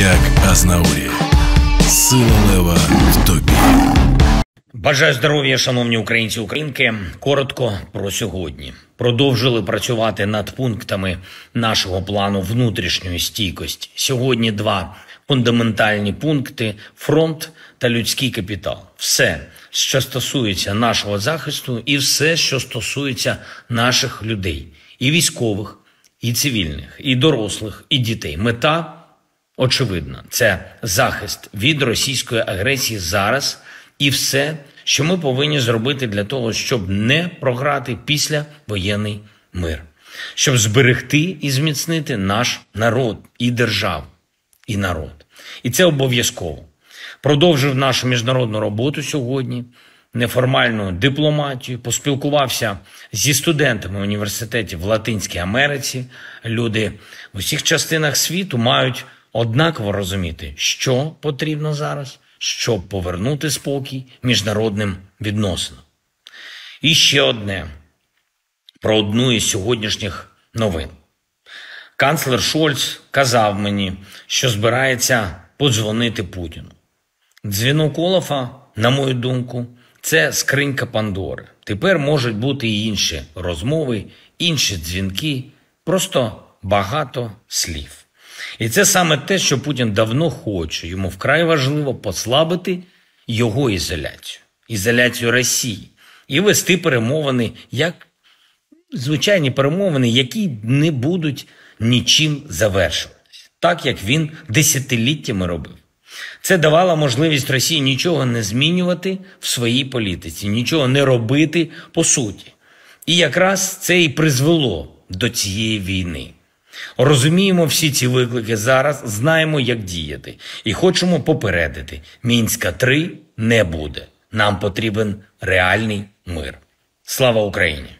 Як Азнаурі, сила лева в тобі. Бажаю здоров'я, шановні українці українки. Коротко про сьогодні. Продовжили працювати над пунктами нашого плану внутрішньої стійкості. Сьогодні два фундаментальні пункти: фронт та людський капітал. Все, що стосується нашого захисту, і все, що стосується наших людей, і військових, і цивільних, і дорослих, і дітей. Мета. Очевидно, це захист від російської агресії зараз і все, що ми повинні зробити для того, щоб не програти після воєнний мир, щоб зберегти і зміцнити наш народ і державу, і народ. І це обов'язково. Продовжив нашу міжнародну роботу сьогодні, неформальну дипломатію, поспілкувався зі студентами університетів в Латинській Америці. Люди в усіх частинах світу мають однаково розуміти, що потрібно зараз, щоб повернути спокій міжнародним відносинам. І ще одне про одну із сьогоднішніх новин. Канцлер Шольц казав мені, що збирається подзвонити Путіну. Дзвінок Олафа, на мою думку, це скринька Пандори. Тепер можуть бути і інші розмови, інші дзвінки, просто багато слів. І це саме те, що Путін давно хоче. Йому вкрай важливо послабити його ізоляцію, ізоляцію Росії і вести перемовини як звичайні перемовини, які не будуть нічим завершуватися, так як він десятиліттями робив. Це давало можливість Росії нічого не змінювати в своїй політиці, нічого не робити по суті. І якраз це і призвело до цієї війни. Розуміємо всі ці виклики зараз, знаємо, як діяти, і хочемо попередити: мінська 3 не буде. Нам потрібен реальний мир. Слава Україні!